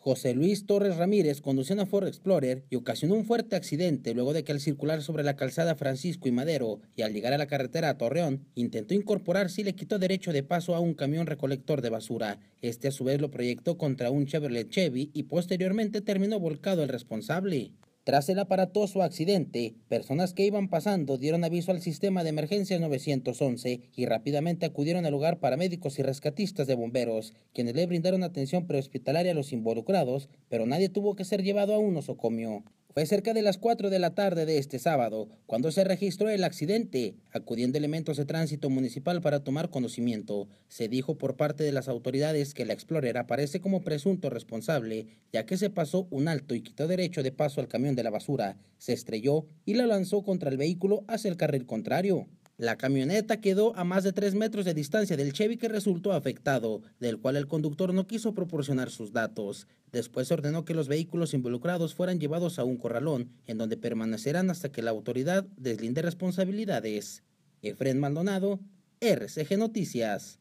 José Luis Torres Ramírez conducía una Ford Explorer y ocasionó un fuerte accidente luego de que al circular sobre la calzada Francisco y Madero y al llegar a la carretera a Torreón, intentó incorporarse y le quitó derecho de paso a un camión recolector de basura. Este a su vez lo proyectó contra un Chevrolet Chevy y posteriormente terminó volcado el responsable. Tras el aparatoso accidente, personas que iban pasando dieron aviso al sistema de emergencia 911 y rápidamente acudieron al lugar médicos y rescatistas de bomberos, quienes le brindaron atención prehospitalaria a los involucrados, pero nadie tuvo que ser llevado a un nosocomio. Fue cerca de las 4 de la tarde de este sábado cuando se registró el accidente. Acudiendo elementos de tránsito municipal para tomar conocimiento, se dijo por parte de las autoridades que la explorera aparece como presunto responsable, ya que se pasó un alto y quitó derecho de paso al camión de la basura, se estrelló y la lanzó contra el vehículo hacia el carril contrario. La camioneta quedó a más de tres metros de distancia del Chevy que resultó afectado, del cual el conductor no quiso proporcionar sus datos. Después ordenó que los vehículos involucrados fueran llevados a un corralón, en donde permanecerán hasta que la autoridad deslinde responsabilidades. Efren Maldonado, RCG Noticias.